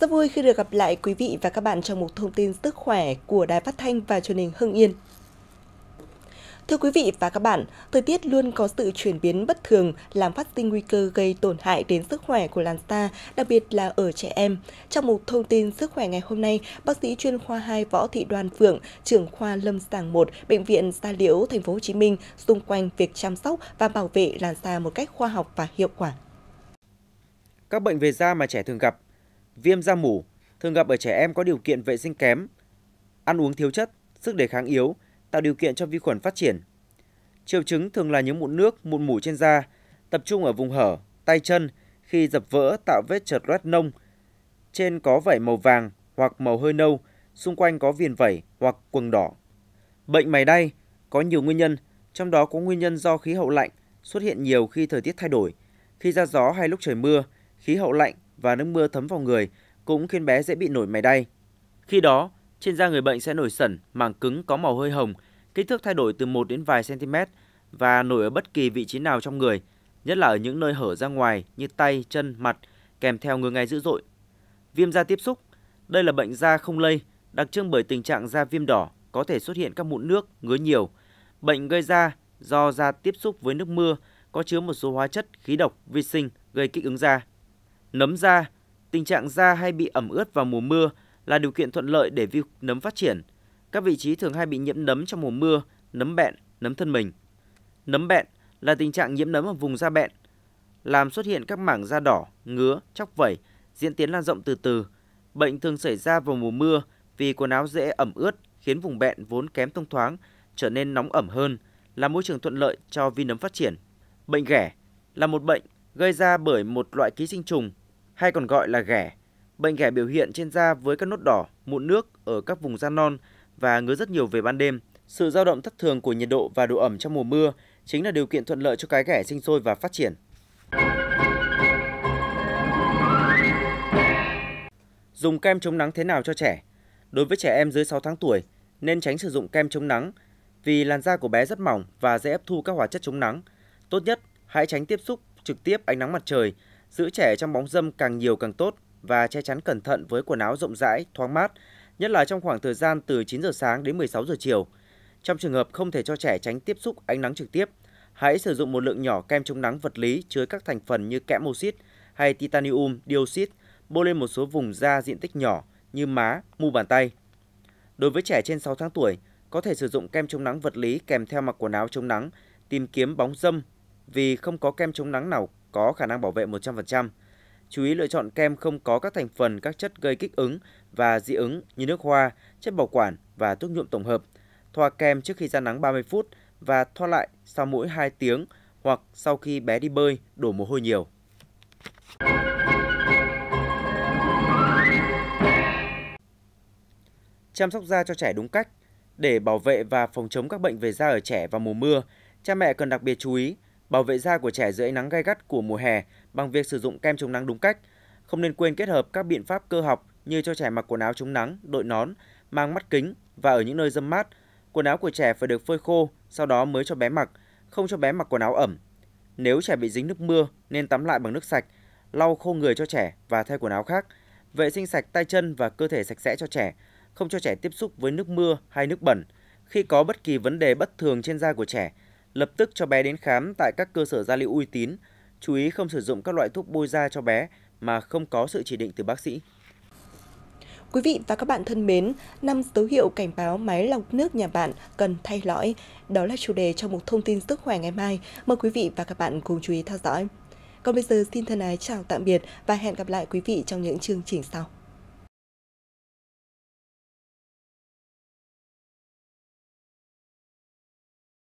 Rất vui khi được gặp lại quý vị và các bạn trong một thông tin sức khỏe của Đài Phát Thanh và truyền hình Hưng Yên. Thưa quý vị và các bạn, thời tiết luôn có sự chuyển biến bất thường làm phát sinh nguy cơ gây tổn hại đến sức khỏe của làn da, đặc biệt là ở trẻ em. Trong một thông tin sức khỏe ngày hôm nay, bác sĩ chuyên khoa 2 Võ Thị Đoan Phượng, trưởng khoa Lâm sàng 1, bệnh viện Gia Liễu, thành phố Hồ Chí Minh xung quanh việc chăm sóc và bảo vệ làn da một cách khoa học và hiệu quả. Các bệnh về da mà trẻ thường gặp viêm da mủ, thường gặp ở trẻ em có điều kiện vệ sinh kém, ăn uống thiếu chất, sức đề kháng yếu, tạo điều kiện cho vi khuẩn phát triển. Triệu chứng thường là những mụn nước, mụn mủ trên da, tập trung ở vùng hở, tay chân, khi dập vỡ tạo vết chợt loét nông, trên có vảy màu vàng hoặc màu hơi nâu, xung quanh có viền vảy hoặc quầng đỏ. Bệnh mày đay có nhiều nguyên nhân, trong đó có nguyên nhân do khí hậu lạnh, xuất hiện nhiều khi thời tiết thay đổi, khi ra gió hay lúc trời mưa, khí hậu lạnh và nước mưa thấm vào người cũng khiến bé dễ bị nổi mày đay. Khi đó, trên da người bệnh sẽ nổi sẩn, mảng cứng có màu hơi hồng, kích thước thay đổi từ 1 đến vài cm và nổi ở bất kỳ vị trí nào trong người, nhất là ở những nơi hở ra ngoài như tay, chân, mặt, kèm theo ngứa ngáy dữ dội. Viêm da tiếp xúc, đây là bệnh da không lây, đặc trưng bởi tình trạng da viêm đỏ, có thể xuất hiện các mụn nước, ngứa nhiều. Bệnh gây ra do da tiếp xúc với nước mưa có chứa một số hóa chất khí độc vi sinh gây kích ứng da. Nấm da, tình trạng da hay bị ẩm ướt vào mùa mưa là điều kiện thuận lợi để vi nấm phát triển. Các vị trí thường hay bị nhiễm nấm trong mùa mưa, nấm bẹn, nấm thân mình. Nấm bẹn là tình trạng nhiễm nấm ở vùng da bẹn, làm xuất hiện các mảng da đỏ, ngứa, chóc vẩy, diễn tiến lan rộng từ từ. Bệnh thường xảy ra vào mùa mưa vì quần áo dễ ẩm ướt khiến vùng bẹn vốn kém thông thoáng trở nên nóng ẩm hơn, là môi trường thuận lợi cho vi nấm phát triển. Bệnh ghẻ là một bệnh gây ra bởi một loại ký sinh trùng hay còn gọi là ghẻ. Bệnh ghẻ biểu hiện trên da với các nốt đỏ, mụn nước ở các vùng da non và ngứa rất nhiều về ban đêm. Sự dao động thất thường của nhiệt độ và độ ẩm trong mùa mưa chính là điều kiện thuận lợi cho cái ghẻ sinh sôi và phát triển. Dùng kem chống nắng thế nào cho trẻ? Đối với trẻ em dưới 6 tháng tuổi, nên tránh sử dụng kem chống nắng vì làn da của bé rất mỏng và dễ hấp thu các hóa chất chống nắng. Tốt nhất, hãy tránh tiếp xúc trực tiếp ánh nắng mặt trời Giữ trẻ trong bóng râm càng nhiều càng tốt và che chắn cẩn thận với quần áo rộng rãi, thoáng mát, nhất là trong khoảng thời gian từ 9 giờ sáng đến 16 giờ chiều. Trong trường hợp không thể cho trẻ tránh tiếp xúc ánh nắng trực tiếp, hãy sử dụng một lượng nhỏ kem chống nắng vật lý chứa các thành phần như kẽm oxit hay titanium dioxide bôi lên một số vùng da diện tích nhỏ như má, mu bàn tay. Đối với trẻ trên 6 tháng tuổi, có thể sử dụng kem chống nắng vật lý kèm theo mặc quần áo chống nắng, tìm kiếm bóng dâm vì không có kem chống nắng nào có khả năng bảo vệ 100%. Chú ý lựa chọn kem không có các thành phần các chất gây kích ứng và dị ứng như nước hoa, chất bảo quản và thuốc nhuộm tổng hợp. Thoa kem trước khi ra nắng 30 phút và thoa lại sau mỗi 2 tiếng hoặc sau khi bé đi bơi đổ mồ hôi nhiều. Chăm sóc da cho trẻ đúng cách để bảo vệ và phòng chống các bệnh về da ở trẻ vào mùa mưa, cha mẹ cần đặc biệt chú ý bảo vệ da của trẻ dưới ánh nắng gai gắt của mùa hè bằng việc sử dụng kem chống nắng đúng cách. Không nên quên kết hợp các biện pháp cơ học như cho trẻ mặc quần áo chống nắng, đội nón, mang mắt kính và ở những nơi dâm mát. Quần áo của trẻ phải được phơi khô, sau đó mới cho bé mặc, không cho bé mặc quần áo ẩm. Nếu trẻ bị dính nước mưa nên tắm lại bằng nước sạch, lau khô người cho trẻ và thay quần áo khác. Vệ sinh sạch tay chân và cơ thể sạch sẽ cho trẻ, không cho trẻ tiếp xúc với nước mưa hay nước bẩn. Khi có bất kỳ vấn đề bất thường trên da của trẻ, lập tức cho bé đến khám tại các cơ sở da liễu uy tín, chú ý không sử dụng các loại thuốc bôi da cho bé mà không có sự chỉ định từ bác sĩ. Quý vị và các bạn thân mến, năm dấu hiệu cảnh báo máy lọc nước nhà bạn cần thay lõi. Đó là chủ đề trong một thông tin sức khỏe ngày mai. Mời quý vị và các bạn cùng chú ý theo dõi. Còn bây giờ xin thân ái chào tạm biệt và hẹn gặp lại quý vị trong những chương trình sau.